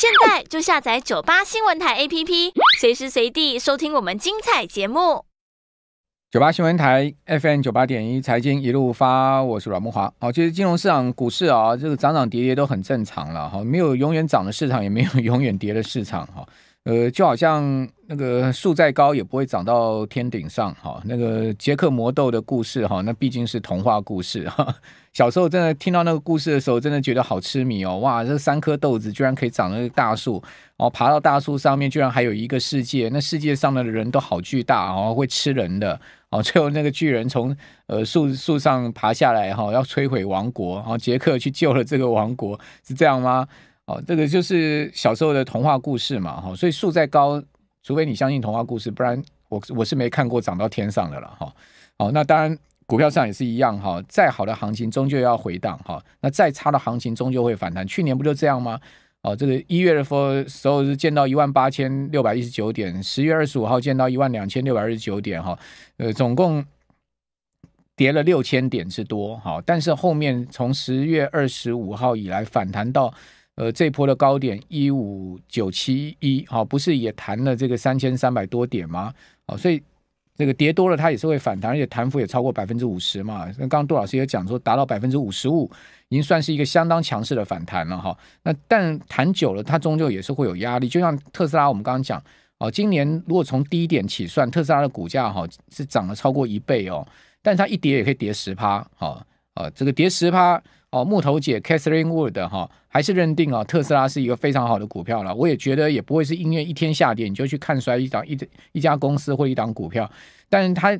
现在就下载九八新闻台 APP，随时随地收听我们精彩节目。九八新闻台 FM 九八点一财经一路发，我是阮木华。好，其实金融市场股市啊，这个涨涨跌跌都很正常了哈，没有永远涨的市场，也没有永远跌的市场哈。呃，就好像那个树再高也不会长到天顶上哈。那个杰克魔豆的故事哈，那毕竟是童话故事哈。小时候真的听到那个故事的时候，真的觉得好痴迷哦。哇，这三颗豆子居然可以长那个大树哦，爬到大树上面居然还有一个世界，那世界上的人都好巨大哦，会吃人的哦。最后那个巨人从呃树树上爬下来哈，要摧毁王国，然后杰克去救了这个王国，是这样吗？哦，这个就是小时候的童话故事嘛，哈，所以树再高，除非你相信童话故事，不然我我是没看过长到天上的了，哈。哦，那当然，股票上也是一样，哈，再好的行情终究要回档，哈，那再差的行情终究会反弹，去年不就这样吗？哦，这个一月的号时候是见到一万八千六百一十九点，十月二十五号见到一万两千六百二十九点，哈，呃，总共跌了六千点之多，哈，但是后面从十月二十五号以来反弹到。呃，这波的高点一五九七一，好，不是也弹了这个三千三百多点吗？好，所以这个跌多了，它也是会反弹，而且弹幅也超过百分之五十嘛。那刚刚杜老师也讲说，达到百分之五十五，已经算是一个相当强势的反弹了，哈。那但弹久了，它终究也是会有压力。就像特斯拉，我们刚刚讲，哦，今年如果从低点起算，特斯拉的股价哈是涨了超过一倍哦，但它一跌也可以跌十趴，哈啊，这个跌十趴。哦，木头姐 Catherine Wood 哈，还是认定啊，特斯拉是一个非常好的股票了。我也觉得也不会是因为一天下跌你就去看衰一档一一家公司或一档股票，但是它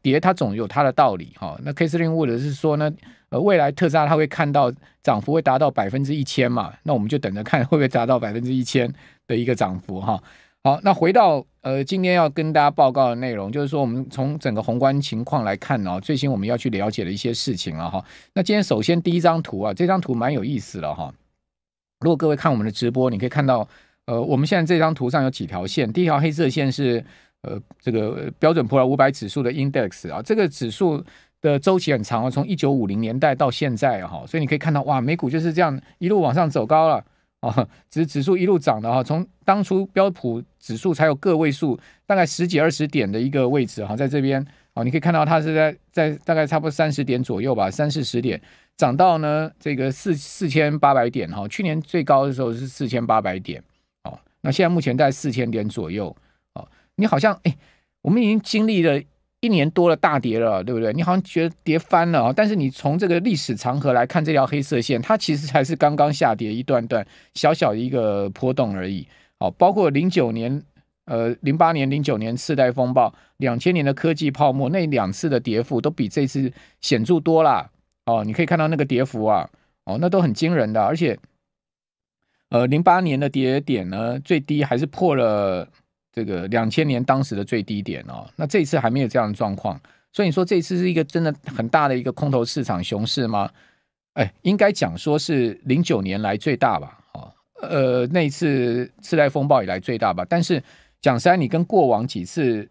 跌它总有它的道理哈。那 Catherine Wood 是说呢，呃，未来特斯拉它会看到涨幅会达到百分之一千嘛？那我们就等着看会不会达到百分之一千的一个涨幅哈。好，那回到呃，今天要跟大家报告的内容，就是说我们从整个宏观情况来看呢，最新我们要去了解的一些事情了哈。那今天首先第一张图啊，这张图蛮有意思的哈。如果各位看我们的直播，你可以看到呃，我们现在这张图上有几条线，第一条黑色线是呃这个标准普尔五百指数的 index 啊，这个指数的周期很长啊，从一九五零年代到现在哈，所以你可以看到哇，美股就是这样一路往上走高了。只指数一路涨的哈，从当初标普指数才有个位数，大概十几二十点的一个位置哈，在这边哦，你可以看到它是在在大概差不多三十点左右吧，三四十点涨到呢这个四四千八百点哈，去年最高的时候是四千八百点，哦，那现在目前在四千点左右哦，你好像哎，我们已经经历了。一年多了大跌了，对不对？你好像觉得跌翻了啊，但是你从这个历史长河来看，这条黑色线，它其实才是刚刚下跌一段段小小一个波动而已。哦，包括零九年、呃零八年、零九年次贷风暴、两千年的科技泡沫，那两次的跌幅都比这次显著多了。哦，你可以看到那个跌幅啊，哦，那都很惊人的。而且，呃，零八年的跌点呢，最低还是破了。这个两千年当时的最低点哦，那这一次还没有这样的状况，所以你说这一次是一个真的很大的一个空头市场熊市吗？哎，应该讲说是零九年来最大吧，哦，呃，那一次次贷风暴以来最大吧。但是蒋三，你跟过往几次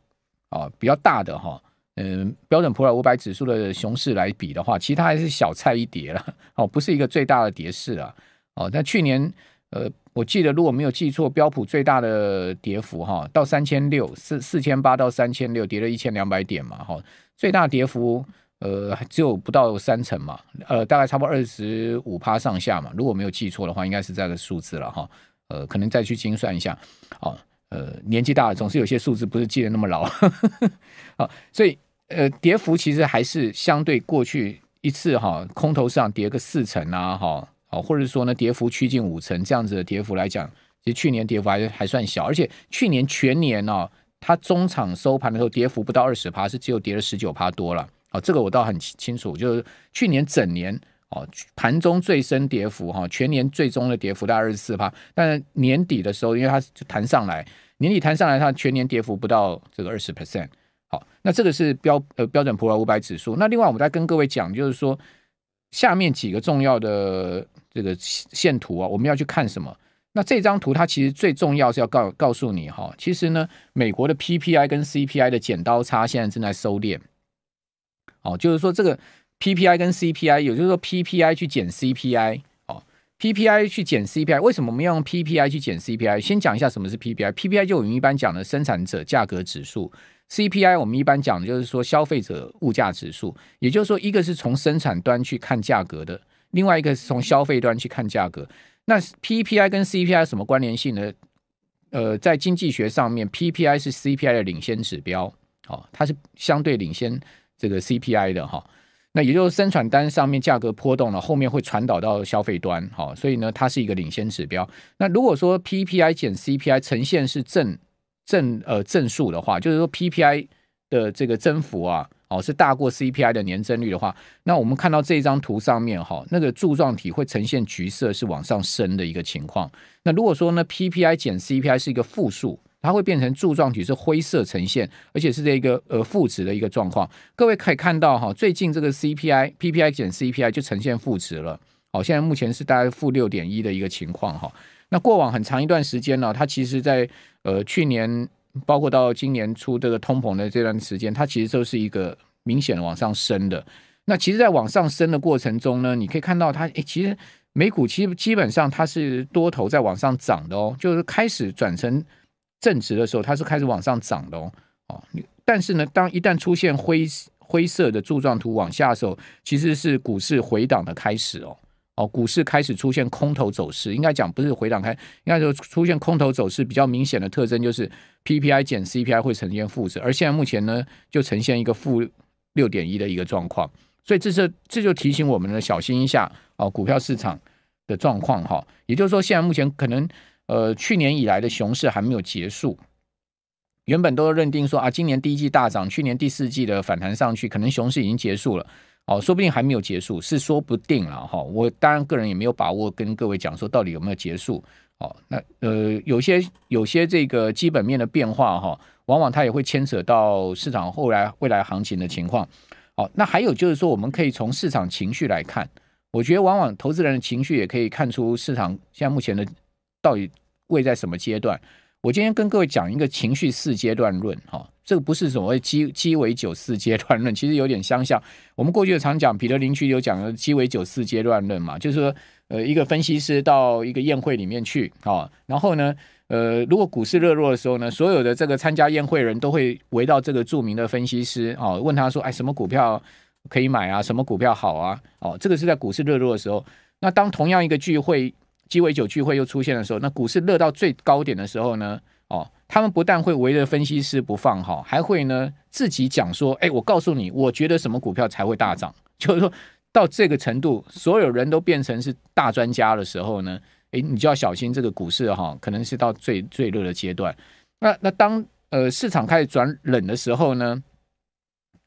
啊比较大的哈，嗯，标准普尔五百指数的熊市来比的话，其他还是小菜一碟了，哦，不是一个最大的跌势了，哦，但去年。呃，我记得如果没有记错，标普最大的跌幅哈，到三千六，四四千八到三千六，跌了一千两百点嘛，哈，最大跌幅呃只有不到三成嘛，呃，大概差不多二十五趴上下嘛，如果没有记错的话，应该是这个数字了哈，呃，可能再去精算一下，哦，呃，年纪大了总是有些数字不是记得那么牢，好，所以呃，跌幅其实还是相对过去一次哈，空头市场跌个四成啊，哈。哦，或者是说呢，跌幅趋近五成这样子的跌幅来讲，其实去年跌幅还还算小，而且去年全年呢，它中场收盘的时候跌幅不到二十趴，是只有跌了十九趴多了。哦，这个我倒很清清楚，就是去年整年哦，盘中最深跌幅哈，全年最终的跌幅大概二十四趴，但年底的时候，因为它就弹上来，年底弹上来，它全年跌幅不到这个二十 percent。好，那这个是标呃标准普尔五百指数。那另外，我们再跟各位讲，就是说下面几个重要的。这个线图啊，我们要去看什么？那这张图它其实最重要是要告告诉你哈，其实呢，美国的 PPI 跟 CPI 的剪刀差现在正在收敛。哦，就是说这个 PPI 跟 CPI，也就是说 PPI 去减 CPI，哦，PPI 去减 CPI，为什么我们用 PPI 去减 CPI？先讲一下什么是 PPI，PPI 就我们一般讲的生产者价格指数，CPI 我们一般讲就是说消费者物价指数，也就是说一个是从生产端去看价格的。另外一个是从消费端去看价格，那 PPI 跟 CPI 什么关联性呢？呃，在经济学上面，PPI 是 CPI 的领先指标，哦，它是相对领先这个 CPI 的哈。那也就是生产单上面价格波动了，后面会传导到消费端，好，所以呢，它是一个领先指标。那如果说 PPI 减 CPI 呈现是正正呃正数的话，就是说 PPI 的这个增幅啊。哦，是大过 CPI 的年增率的话，那我们看到这一张图上面哈，那个柱状体会呈现橘色，是往上升的一个情况。那如果说呢，PPI 减 CPI 是一个负数，它会变成柱状体是灰色呈现，而且是这一个呃负值的一个状况。各位可以看到哈，最近这个 CPI PPI 减 CPI 就呈现负值了。好，现在目前是大概负六点一的一个情况哈。那过往很长一段时间呢，它其实，在呃去年。包括到今年初这个通膨的这段时间，它其实都是一个明显的往上升的。那其实，在往上升的过程中呢，你可以看到它，哎，其实美股其实基本上它是多头在往上涨的哦，就是开始转成正值的时候，它是开始往上涨的哦，哦。但是呢，当一旦出现灰灰色的柱状图往下的时候，其实是股市回档的开始哦。哦，股市开始出现空头走势，应该讲不是回档开，应该说出现空头走势比较明显的特征就是 PPI 减 CPI 会呈现负值，而现在目前呢就呈现一个负六点一的一个状况，所以这是这就提醒我们呢小心一下哦，股票市场的状况哈，也就是说现在目前可能呃去年以来的熊市还没有结束，原本都认定说啊今年第一季大涨，去年第四季的反弹上去，可能熊市已经结束了。哦，说不定还没有结束，是说不定了哈。我当然个人也没有把握跟各位讲说到底有没有结束。哦，那呃，有些有些这个基本面的变化哈，往往它也会牵扯到市场后来未来行情的情况。哦，那还有就是说，我们可以从市场情绪来看，我觉得往往投资人的情绪也可以看出市场现在目前的到底位在什么阶段。我今天跟各位讲一个情绪四阶段论，哈，这个不是所谓鸡鸡尾酒四阶段论，其实有点相像。我们过去常讲彼得林区有讲的鸡尾酒四阶段论嘛，就是说，呃，一个分析师到一个宴会里面去，哦，然后呢，呃，如果股市热络的时候呢，所有的这个参加宴会人都会围到这个著名的分析师，哦，问他说，哎，什么股票可以买啊？什么股票好啊？哦，这个是在股市热络的时候。那当同样一个聚会，鸡尾酒聚会又出现的时候，那股市热到最高点的时候呢？哦，他们不但会围着分析师不放哈，还会呢自己讲说：“哎，我告诉你，我觉得什么股票才会大涨。”就是说到这个程度，所有人都变成是大专家的时候呢？哎，你就要小心这个股市哈，可能是到最最热的阶段。那那当呃市场开始转冷的时候呢？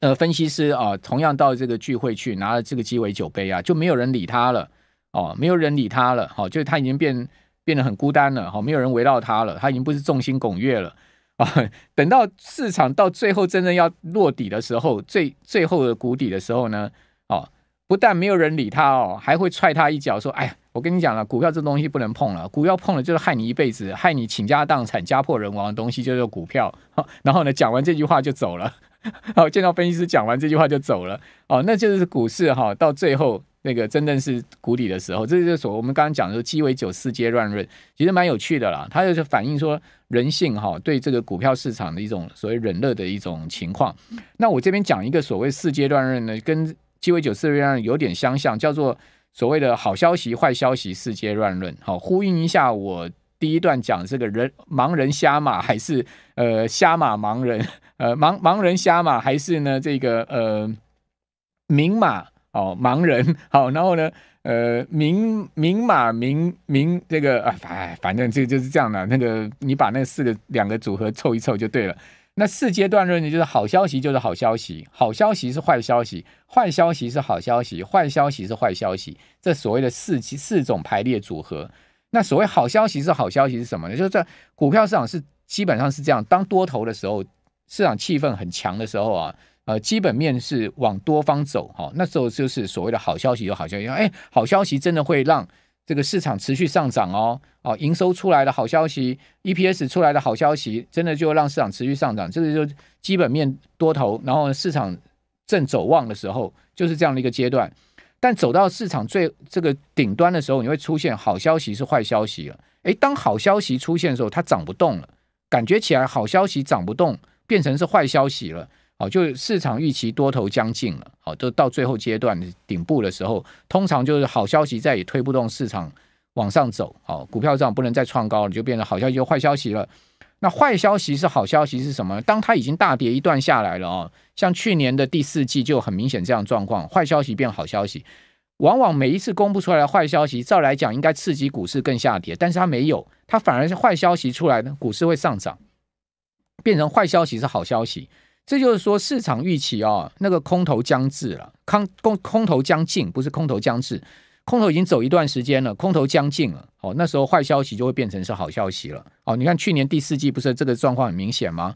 呃，分析师啊，同样到这个聚会去拿了这个鸡尾酒杯啊，就没有人理他了。哦，没有人理他了，好，就是他已经变变得很孤单了，好，没有人围绕他了，他已经不是众星拱月了啊。等到市场到最后真正要落底的时候，最最后的谷底的时候呢，哦，不但没有人理他哦，还会踹他一脚，说：“哎呀，我跟你讲了，股票这东西不能碰了，股票碰了就是害你一辈子，害你倾家荡产、家破人亡的东西就是股票。”然后呢，讲完这句话就走了，好，见到分析师讲完这句话就走了，哦，那就是股市哈，到最后。那个真正是谷底的时候，这就是所我们刚刚讲的鸡尾酒四阶乱论，其实蛮有趣的啦。它就是反映说人性哈，对这个股票市场的一种所谓忍乐的一种情况。那我这边讲一个所谓四阶乱论呢，跟鸡尾酒四阶乱论有点相像，叫做所谓的好消息、坏消息四阶乱论。好，呼应一下我第一段讲这个人盲人瞎马，还是呃瞎马盲人？呃，盲盲人瞎马，还是呢这个呃明马？哦，盲人好，然后呢，呃，明明马明明这个啊，哎，反正就就是这样的。那个你把那四个两个组合凑一凑就对了。那四阶段论呢，就是好消息就是好消息，好消息是坏消息，坏消息是好消息，坏消息是坏消息。这所谓的四四种排列组合。那所谓好消息是好消息是什么呢？就是在股票市场是基本上是这样，当多头的时候，市场气氛很强的时候啊。呃，基本面是往多方走，哈，那时候就是所谓的好消息有好消息，哎，好消息真的会让这个市场持续上涨哦，哦，营收出来的好消息，EPS 出来的好消息，真的就让市场持续上涨，这个就基本面多头，然后市场正走旺的时候，就是这样的一个阶段。但走到市场最这个顶端的时候，你会出现好消息是坏消息了，哎，当好消息出现的时候，它涨不动了，感觉起来好消息涨不动，变成是坏消息了。好，就市场预期多头将近了，好，都到最后阶段顶部的时候，通常就是好消息再也推不动市场往上走，好，股票这样不能再创高了，就变成好消息就坏消息了。那坏消息是好消息是什么？当它已经大跌一段下来了啊，像去年的第四季就很明显这样状况，坏消息变好消息，往往每一次公布出来的坏消息，照来讲应该刺激股市更下跌，但是它没有，它反而是坏消息出来呢，股市会上涨，变成坏消息是好消息。这就是说，市场预期啊，那个空头将至了，空空空头将近，不是空头将至，空头已经走一段时间了，空头将近了。哦，那时候坏消息就会变成是好消息了。哦，你看去年第四季不是这个状况很明显吗？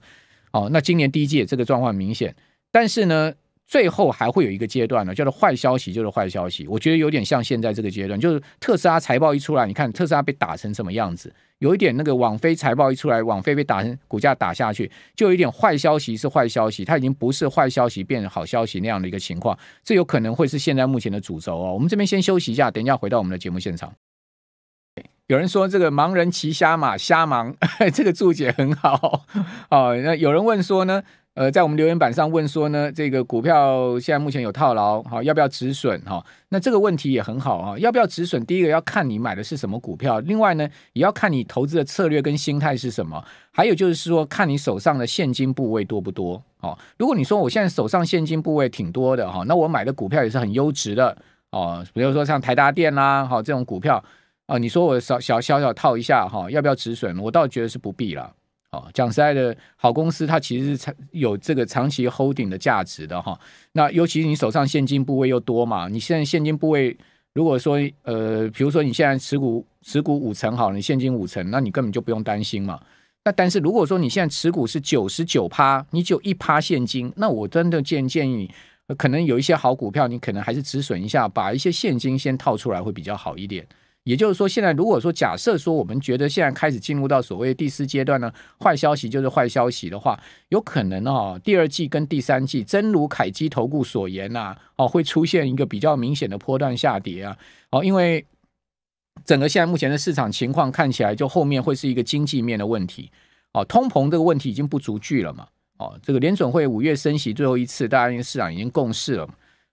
哦，那今年第一季这个状况明显，但是呢。最后还会有一个阶段呢，叫做坏消息就是坏消息。我觉得有点像现在这个阶段，就是特斯拉财报一出来，你看特斯拉被打成什么样子，有一点那个网飞财报一出来，网飞被打成股价打下去，就有一点坏消息是坏消息，它已经不是坏消息变成好消息那样的一个情况，这有可能会是现在目前的主轴哦。我们这边先休息一下，等一下回到我们的节目现场。有人说这个盲人骑瞎马，瞎盲” 这个注解很好哦。那有人问说呢，呃，在我们留言板上问说呢，这个股票现在目前有套牢，好要不要止损？哈，那这个问题也很好啊。要不要止损？第一个要看你买的是什么股票，另外呢，也要看你投资的策略跟心态是什么，还有就是说看你手上的现金部位多不多哦。如果你说我现在手上现金部位挺多的哈，那我买的股票也是很优质的哦，比如说像台达电啦，好这种股票。啊，你说我小小小小套一下哈，要不要止损？我倒觉得是不必了。哦，讲实在的，好公司它其实是长有这个长期 holding 的价值的哈。那尤其是你手上现金部位又多嘛，你现在现金部位如果说呃，比如说你现在持股持股五成好了，你现金五成，那你根本就不用担心嘛。那但是如果说你现在持股是九十九趴，你只有一趴现金，那我真的建建议，可能有一些好股票，你可能还是止损一下，把一些现金先套出来会比较好一点。也就是说，现在如果说假设说我们觉得现在开始进入到所谓第四阶段呢，坏消息就是坏消息的话，有可能哦，第二季跟第三季真如凯基投顾所言呐，哦会出现一个比较明显的波段下跌啊，哦，因为整个现在目前的市场情况看起来，就后面会是一个经济面的问题，哦，通膨这个问题已经不足惧了嘛，哦，这个联准会五月升息最后一次，大家该市场已经共识了。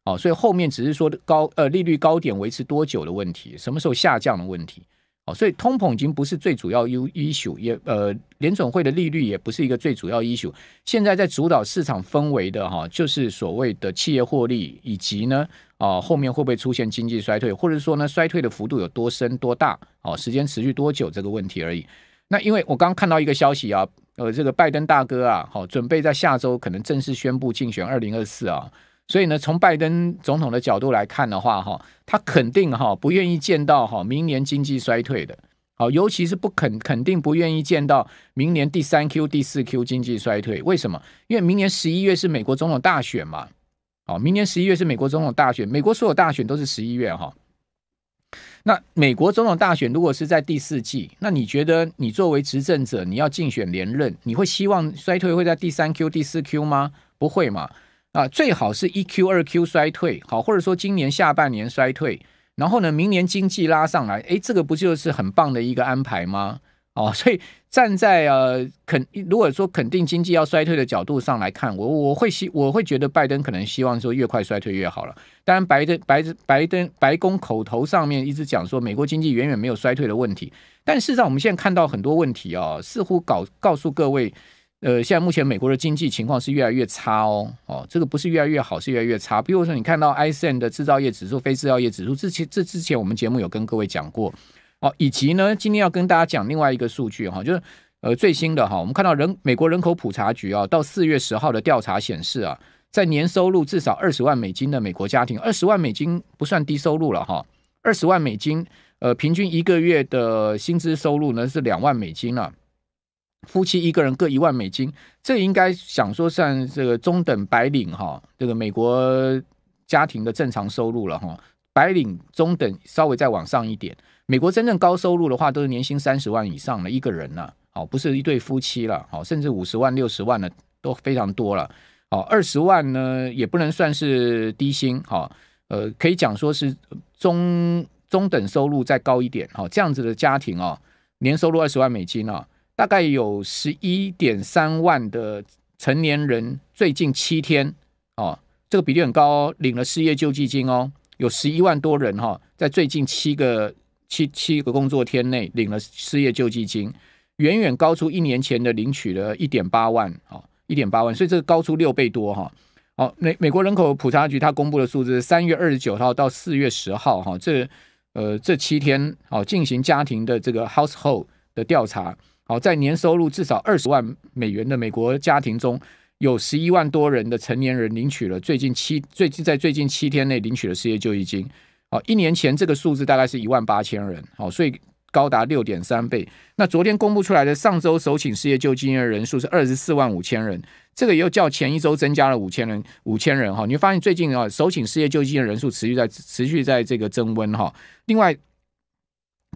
哦，所以后面只是说高呃利率高点维持多久的问题，什么时候下降的问题。哦，所以通膨已经不是最主要 issue，也呃，联准会的利率也不是一个最主要 issue。现在在主导市场氛围的哈，就是所谓的企业获利，以及呢啊后面会不会出现经济衰退，或者说呢衰退的幅度有多深多大，哦，时间持续多久这个问题而已。那因为我刚刚看到一个消息啊，呃，这个拜登大哥啊，好准备在下周可能正式宣布竞选二零二四啊。所以呢，从拜登总统的角度来看的话，哈，他肯定哈不愿意见到哈明年经济衰退的，好，尤其是不肯肯定不愿意见到明年第三 Q、第四 Q 经济衰退。为什么？因为明年十一月是美国总统大选嘛，好，明年十一月是美国总统大选，美国所有大选都是十一月哈。那美国总统大选如果是在第四季，那你觉得你作为执政者，你要竞选连任，你会希望衰退会在第三 Q、第四 Q 吗？不会嘛。啊，最好是一 Q 二 Q 衰退好，或者说今年下半年衰退，然后呢，明年经济拉上来，哎，这个不就是很棒的一个安排吗？哦，所以站在呃肯如果说肯定经济要衰退的角度上来看，我我会希我会觉得拜登可能希望说越快衰退越好了。当然，白登白白登白宫口头上面一直讲说美国经济远远没有衰退的问题，但事实上我们现在看到很多问题啊，似乎告告诉各位。呃，现在目前美国的经济情况是越来越差哦，哦，这个不是越来越好，是越来越差。比如说，你看到 I S N 的制造业指数、非制造业指数，之前这之前我们节目有跟各位讲过哦，以及呢，今天要跟大家讲另外一个数据哈，就是呃最新的哈，我们看到人美国人口普查局啊，到四月十号的调查显示啊，在年收入至少二十万美金的美国家庭，二十万美金不算低收入了哈，二十万美金，呃，平均一个月的薪资收入呢是两万美金了。夫妻一个人各一万美金，这应该想说算这个中等白领哈，这个美国家庭的正常收入了哈。白领中等稍微再往上一点，美国真正高收入的话都是年薪三十万以上的一个人呢，好不是一对夫妻了，好甚至五十万六十万的都非常多了。好二十万呢也不能算是低薪，哈，呃可以讲说是中中等收入再高一点，好这样子的家庭哦，年收入二十万美金啊。大概有十一点三万的成年人最近七天哦，这个比例很高哦，领了失业救济金哦，有十一万多人哈，在最近七个七七个工作天内领了失业救济金，远远高出一年前的领取了一点八万哦，一点八万，所以这个高出六倍多哈。哦，美美国人口普查局它公布的数字，三月二十九号到四月十号哈，这呃这七天哦，进行家庭的这个 household 的调查。好，在年收入至少二十万美元的美国家庭中，有十一万多人的成年人领取了最近七最近在最近七天内领取了失业救济金。好，一年前这个数字大概是一万八千人。好，所以高达六点三倍。那昨天公布出来的上周首请失业救济金的人数是二十四万五千人，这个又较前一周增加了五千人，五千人哈。你会发现最近啊，首请失业救济金的人数持续在持续在这个增温哈。另外。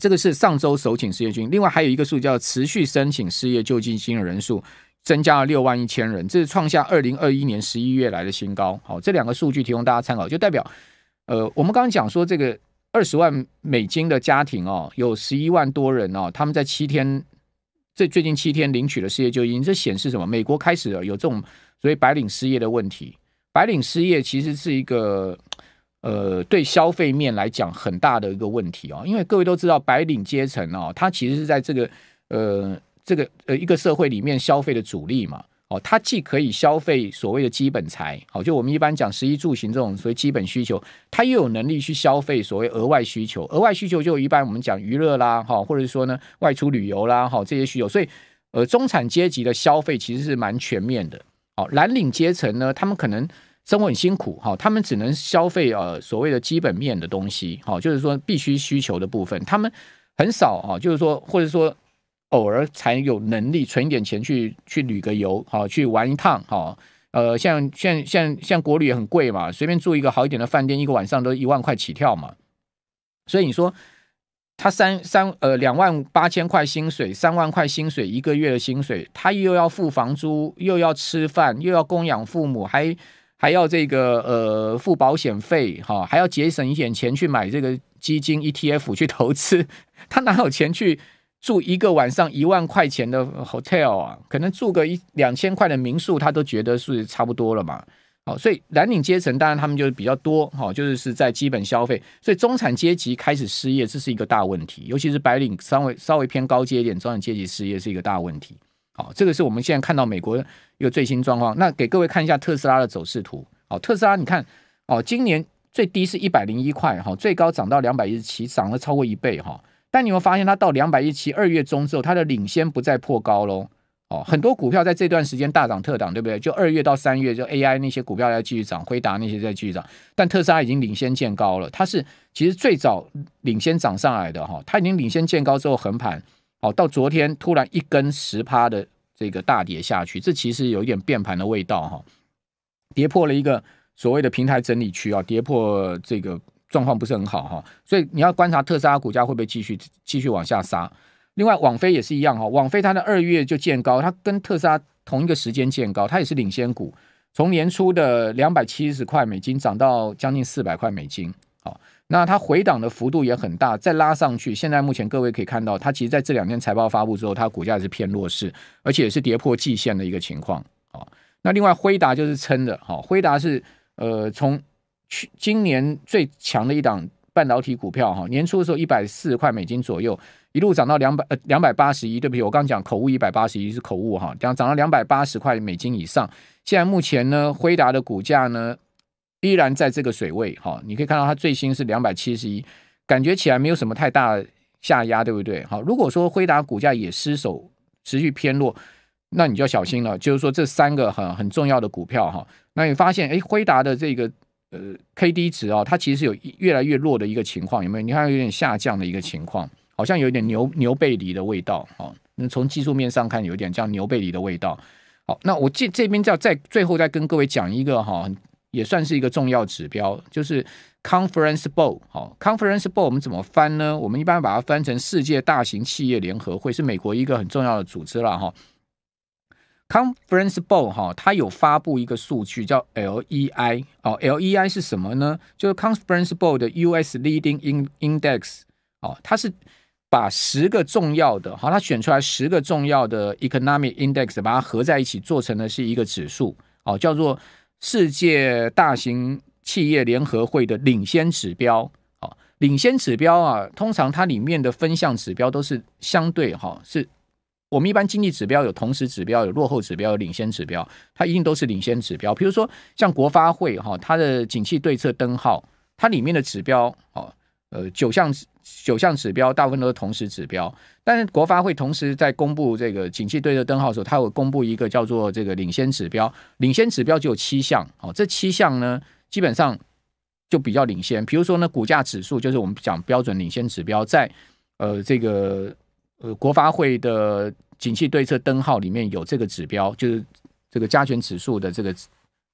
这个是上周首请失业金，另外还有一个数叫持续申请失业救济金的人数增加了六万一千人，这是创下二零二一年十一月来的新高。好，这两个数据提供大家参考，就代表，呃，我们刚刚讲说这个二十万美金的家庭哦，有十一万多人哦，他们在七天这最近七天领取了失业救济金，这显示什么？美国开始有这种所谓白领失业的问题。白领失业其实是一个。呃，对消费面来讲，很大的一个问题哦，因为各位都知道，白领阶层哦，它其实是在这个呃，这个呃一个社会里面消费的主力嘛，哦，它既可以消费所谓的基本财，好，就我们一般讲食衣住行这种所谓基本需求，它又有能力去消费所谓额外需求，额外需求就一般我们讲娱乐啦，哈，或者说呢外出旅游啦，哈，这些需求，所以呃，中产阶级的消费其实是蛮全面的，哦，蓝领阶层呢，他们可能。生活很辛苦哈，他们只能消费呃所谓的基本面的东西哈，就是说必须需求的部分，他们很少啊，就是说或者说偶尔才有能力存一点钱去去旅个游哈，去玩一趟哈，呃像像像像国旅也很贵嘛，随便住一个好一点的饭店，一个晚上都一万块起跳嘛，所以你说他三三呃两万八千块薪水，三万块薪水一个月的薪水，他又要付房租，又要吃饭，又要供养父母，还还要这个呃付保险费哈，还要节省一点钱去买这个基金 ETF 去投资，他哪有钱去住一个晚上一万块钱的 hotel 啊？可能住个一两千块的民宿，他都觉得是差不多了嘛。好，所以蓝领阶层当然他们就是比较多哈，就是是在基本消费。所以中产阶级开始失业，这是一个大问题，尤其是白领稍微稍微偏高阶一点，中产阶级失业是一个大问题。好，这个是我们现在看到美国一个最新状况。那给各位看一下特斯拉的走势图。好，特斯拉，你看，哦，今年最低是一百零一块，哈，最高涨到两百一十七，涨了超过一倍，哈。但你会发现，它到两百一十七二月中之后，它的领先不再破高喽。哦，很多股票在这段时间大涨特涨，对不对？就二月到三月，就 AI 那些股票在继续涨，辉达那些在继续涨，但特斯拉已经领先见高了。它是其实最早领先涨上来的，哈，它已经领先见高之后横盘。好，到昨天突然一根十趴的这个大跌下去，这其实有一点变盘的味道哈，跌破了一个所谓的平台整理区啊，跌破这个状况不是很好哈，所以你要观察特斯拉股价会不会继续继续往下杀。另外，网飞也是一样哈，网飞它的二月就见高，它跟特斯拉同一个时间见高，它也是领先股，从年初的两百七十块美金涨到将近四百块美金，好。那它回档的幅度也很大，再拉上去。现在目前各位可以看到，它其实在这两天财报发布之后，它股价是偏弱势，而且也是跌破季线的一个情况啊。那另外辉达就是撑的，哈，辉达是呃从去今年最强的一档半导体股票，哈，年初的时候一百四十块美金左右，一路涨到两百呃两百八十一，对不对？我刚讲口误，一百八十一是口误哈，涨涨到两百八十块美金以上。现在目前呢，辉达的股价呢？依然在这个水位，哈，你可以看到它最新是两百七十一，感觉起来没有什么太大下压，对不对？好，如果说辉达股价也失守，持续偏弱，那你就要小心了。就是说，这三个很很重要的股票，哈，那你发现，哎，辉达的这个呃 K D 值啊，它其实有越来越弱的一个情况，有没有？你看有点下降的一个情况，好像有点牛牛背离的味道，哦，那从技术面上看，有点叫牛背离的味道。好，那我这这边要再最后再跟各位讲一个哈。也算是一个重要指标，就是 Conference Board 哈，Conference Board 我们怎么翻呢？我们一般把它翻成世界大型企业联合会，是美国一个很重要的组织了哈。Conference Board 哈，它有发布一个数据叫 LEI 哦，LEI 是什么呢？就是 Conference Board 的 US Leading Index 哦，它是把十个重要的哈，它选出来十个重要的 Economic Index，把它合在一起做成的是一个指数哦，叫做。世界大型企业联合会的领先指标，哦，领先指标啊，通常它里面的分项指标都是相对哈，是我们一般经济指标有同时指标有落后指标有领先指标，它一定都是领先指标。比如说像国发会哈，它的景气对策灯号，它里面的指标，哦，呃，九项指。九项指标大部分都是同时指标，但是国发会同时在公布这个景气对策灯号的时候，它有公布一个叫做这个领先指标。领先指标只有七项，哦，这七项呢基本上就比较领先。比如说呢，股价指数就是我们讲标准领先指标，在呃这个呃国发会的景气对策灯号里面有这个指标，就是这个加权指数的这个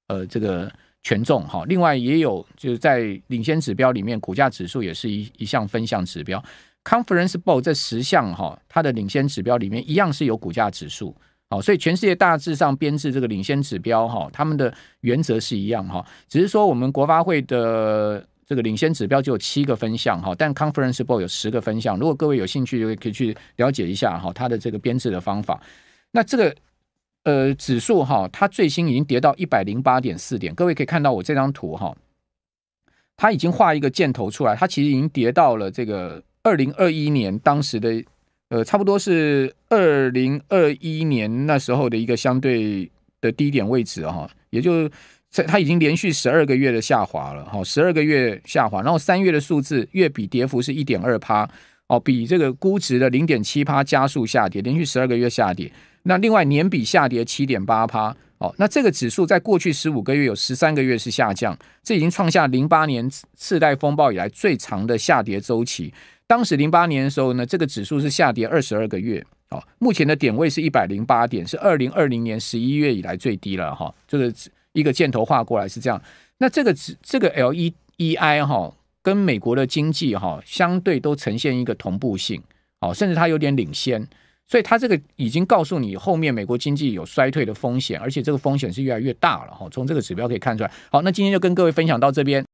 呃这个。权重哈，另外也有就是在领先指标里面，股价指数也是一一项分项指标。Conference b o a l l 这十项哈，它的领先指标里面一样是有股价指数。好，所以全世界大致上编制这个领先指标哈，他们的原则是一样哈，只是说我们国发会的这个领先指标就有七个分项哈，但 Conference Board 有十个分项。如果各位有兴趣，可以去了解一下哈，它的这个编制的方法。那这个。呃，指数哈，它最新已经跌到一百零八点四点。各位可以看到我这张图哈，它已经画一个箭头出来，它其实已经跌到了这个二零二一年当时的，呃，差不多是二零二一年那时候的一个相对的低点位置哈。也就它已经连续十二个月的下滑了哈，十二个月下滑，然后三月的数字月比跌幅是一点二趴哦，比这个估值的零点七趴加速下跌，连续十二个月下跌。那另外年比下跌七点八趴。哦，那这个指数在过去十五个月有十三个月是下降，这已经创下零八年次贷风暴以来最长的下跌周期。当时零八年的时候呢，这个指数是下跌二十二个月。哦，目前的点位是一百零八点，是二零二零年十一月以来最低了哈。就是一个箭头画过来是这样。那这个指这个 L E E I 哈，跟美国的经济哈相对都呈现一个同步性，哦，甚至它有点领先。所以它这个已经告诉你，后面美国经济有衰退的风险，而且这个风险是越来越大了哈。从这个指标可以看出来。好，那今天就跟各位分享到这边。